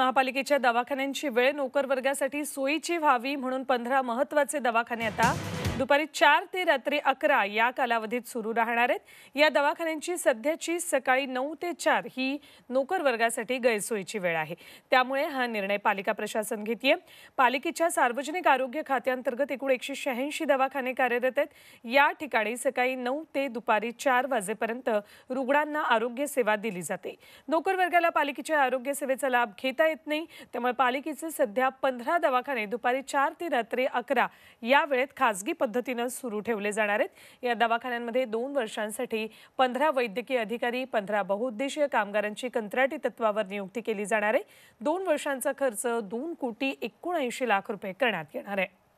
महापालिकेच्या दवाखान्यांची वेळ नोकरवर्गासाठी सोयीची व्हावी म्हणून पंधरा महत्वाचे दवाखाने आता दुपारी चार ते रात्री अकरा या कालावधीत सुरू राहणार आहेत या दवाखान्यांची सध्याची सकाळी नऊ ते चार ही नोकर वर्गासाठी गैरसोयीची वेळ आहे त्यामुळे हा निर्णय पालिका प्रशासन घेतली पालिकेच्या सार्वजनिक आरोग्य खात्यांतर्गत एकूण एकशे शहाऐंशी दवाखाने कार्यरत आहेत या ठिकाणी सकाळी नऊ ते दुपारी चार वाजेपर्यंत रुग्णांना आरोग्य सेवा दिली जाते नोकर वर्गाला पालिकेच्या आरोग्य सेवेचा लाभ घेता येत नाही त्यामुळे पालिकेचे सध्या पंधरा दवाखाने दुपारी चार ते रात्री अकरा या वेळेत खासगी पद्धतीनं सुरू ठेवले जाणार आहेत या दवाखान्यांमध्ये दोन वर्षांसाठी पंधरा वैद्यकीय अधिकारी पंधरा बहुउद्देशीय कामगारांची कंत्राटी तत्वावर नियुक्ती केली जाणार आहे दोन वर्षांचा खर्च दोन कोटी एकोणऐंशी लाख रुपये करण्यात येणार आहे